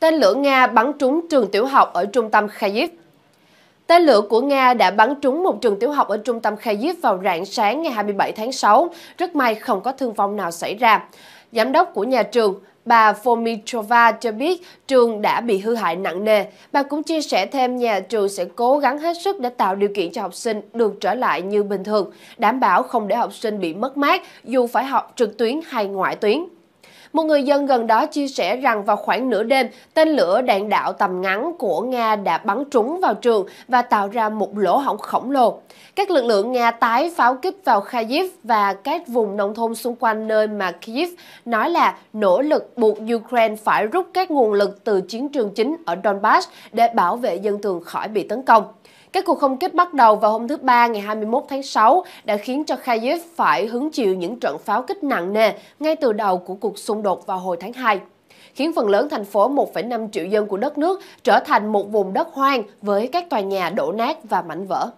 tên lửa Nga bắn trúng trường tiểu học ở trung tâm Kyiv. Tên lửa của Nga đã bắn trúng một trường tiểu học ở trung tâm Kyiv vào rạng sáng ngày 27 tháng 6. Rất may không có thương vong nào xảy ra. Giám đốc của nhà trường, bà Fomitrova cho biết trường đã bị hư hại nặng nề. Bà cũng chia sẻ thêm nhà trường sẽ cố gắng hết sức để tạo điều kiện cho học sinh được trở lại như bình thường, đảm bảo không để học sinh bị mất mát dù phải học trực tuyến hay ngoại tuyến. Một người dân gần đó chia sẻ rằng vào khoảng nửa đêm, tên lửa đạn đạo tầm ngắn của Nga đã bắn trúng vào trường và tạo ra một lỗ hổng khổng lồ. Các lực lượng Nga tái pháo kích vào Kyiv và các vùng nông thôn xung quanh nơi mà Kyiv nói là nỗ lực buộc Ukraine phải rút các nguồn lực từ chiến trường chính ở Donbass để bảo vệ dân thường khỏi bị tấn công. Các cuộc không kích bắt đầu vào hôm thứ Ba ngày 21 tháng 6 đã khiến cho Kyiv phải hứng chịu những trận pháo kích nặng nề ngay từ đầu của cuộc xung đột vào hồi tháng 2 khiến phần lớn thành phố 1,5 triệu dân của đất nước trở thành một vùng đất hoang với các tòa nhà đổ nát và mảnh vỡ.